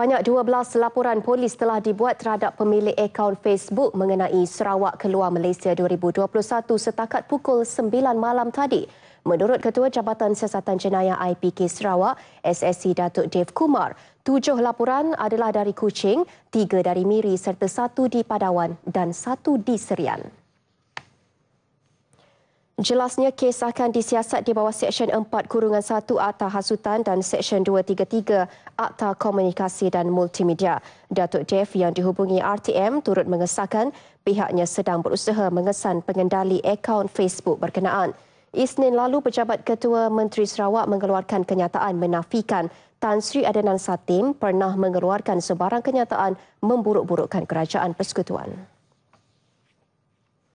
Banyak 12 laporan polis telah dibuat terhadap pemilik akaun Facebook mengenai Sarawak Keluar Malaysia 2021 setakat pukul 9 malam tadi. Menurut Ketua Jabatan Siasatan Jenayah IPK Sarawak, SSC Datuk Dave Kumar, tujuh laporan adalah dari Kuching, tiga dari Miri serta satu di Padawan dan satu di Serian. Jelasnya kes akan disiasat di bawah Seksyen 4 Kurungan 1 Akta Hasutan dan Seksyen 233 Akta Komunikasi dan Multimedia. Datuk Jeff yang dihubungi RTM turut mengesahkan pihaknya sedang berusaha mengesan pengendali akaun Facebook berkenaan. Isnin lalu Pejabat Ketua Menteri Sarawak mengeluarkan kenyataan menafikan Tan Sri Adenan Satim pernah mengeluarkan sebarang kenyataan memburuk-burukkan kerajaan persekutuan.